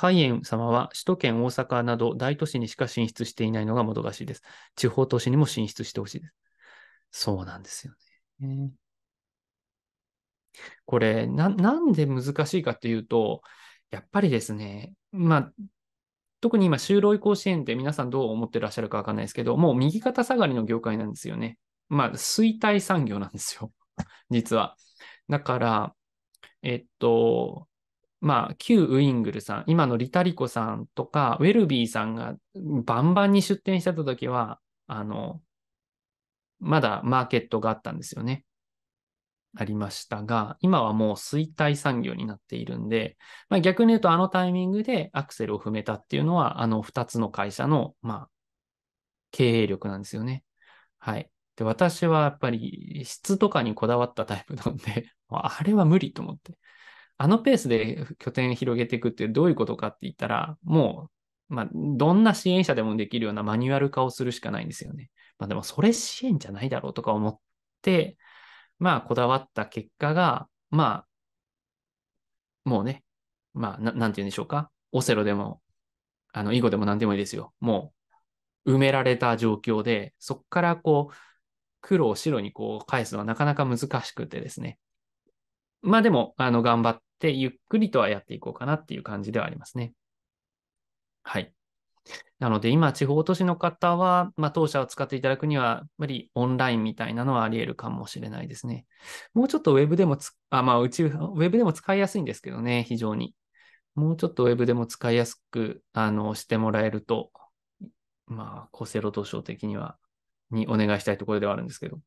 海燕様は首都圏、大阪など大都市にしか進出していないのがもどかしいです。地方都市にも進出してほしいです。そうなんですよね。これな、なんで難しいかっていうと、やっぱりですね、まあ、特に今、就労移行支援って皆さんどう思ってらっしゃるかわかんないですけど、もう右肩下がりの業界なんですよね。まあ、衰退産業なんですよ。実は。だから、えっと、まあ、旧ウイングルさん、今のリタリコさんとか、ウェルビーさんがバンバンに出店してた時は、あの、まだマーケットがあったんですよね。ありましたが、今はもう衰退産業になっているんで、まあ、逆に言うとあのタイミングでアクセルを踏めたっていうのは、あの2つの会社の、まあ、経営力なんですよね。はい。で、私はやっぱり質とかにこだわったタイプなんで、あれは無理と思って。あのペースで拠点広げていくってどういうことかって言ったら、もう、まあ、どんな支援者でもできるようなマニュアル化をするしかないんですよね。まあ、でも、それ支援じゃないだろうとか思って、まあ、こだわった結果が、まあ、もうね、まあ、ななんて言うんでしょうか。オセロでも、あの、囲碁でも何でもいいですよ。もう、埋められた状況で、そこからこう、黒を白にこう返すのはなかなか難しくてですね。まあでも、あの、頑張って、ゆっくりとはやっていこうかなっていう感じではありますね。はい。なので、今、地方都市の方は、まあ、当社を使っていただくには、やっぱりオンラインみたいなのはあり得るかもしれないですね。もうちょっとウェブでもつ、あ、まあ、うち、ウェブでも使いやすいんですけどね、非常に。もうちょっとウェブでも使いやすく、あの、してもらえると、まあ、厚生労働省的には、にお願いしたいところではあるんですけど。